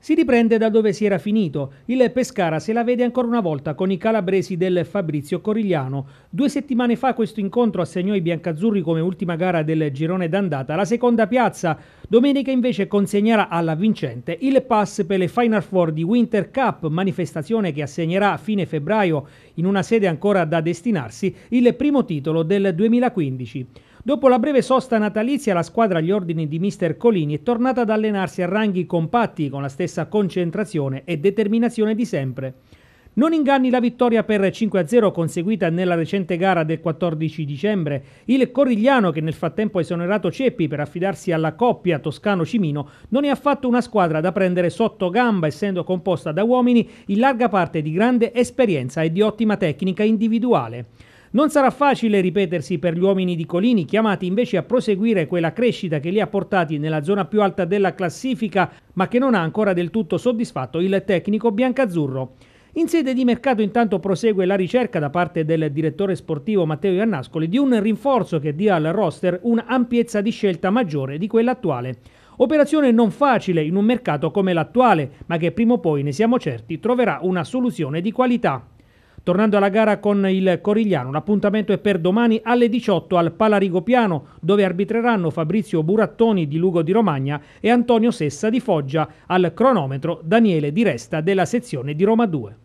Si riprende da dove si era finito. Il Pescara se la vede ancora una volta con i calabresi del Fabrizio Corigliano. Due settimane fa questo incontro assegnò ai biancazzurri come ultima gara del girone d'andata la seconda piazza. Domenica invece consegnerà alla vincente il pass per le Final Four di Winter Cup, manifestazione che assegnerà a fine febbraio, in una sede ancora da destinarsi, il primo titolo del 2015. Dopo la breve sosta natalizia, la squadra agli ordini di mister Colini è tornata ad allenarsi a ranghi compatti con la stessa concentrazione e determinazione di sempre. Non inganni la vittoria per 5-0 conseguita nella recente gara del 14 dicembre. Il Corigliano, che nel frattempo ha esonerato Ceppi per affidarsi alla coppia Toscano-Cimino, non è affatto una squadra da prendere sotto gamba, essendo composta da uomini in larga parte di grande esperienza e di ottima tecnica individuale. Non sarà facile ripetersi per gli uomini di Colini, chiamati invece a proseguire quella crescita che li ha portati nella zona più alta della classifica, ma che non ha ancora del tutto soddisfatto il tecnico biancazzurro. In sede di mercato intanto prosegue la ricerca da parte del direttore sportivo Matteo Iannascoli di un rinforzo che dia al roster un'ampiezza di scelta maggiore di quella attuale. Operazione non facile in un mercato come l'attuale, ma che prima o poi, ne siamo certi, troverà una soluzione di qualità. Tornando alla gara con il Corigliano, l'appuntamento è per domani alle 18 al Palarigo Piano, dove arbitreranno Fabrizio Burattoni di Lugo di Romagna e Antonio Sessa di Foggia, al cronometro Daniele Di Resta della sezione di Roma 2.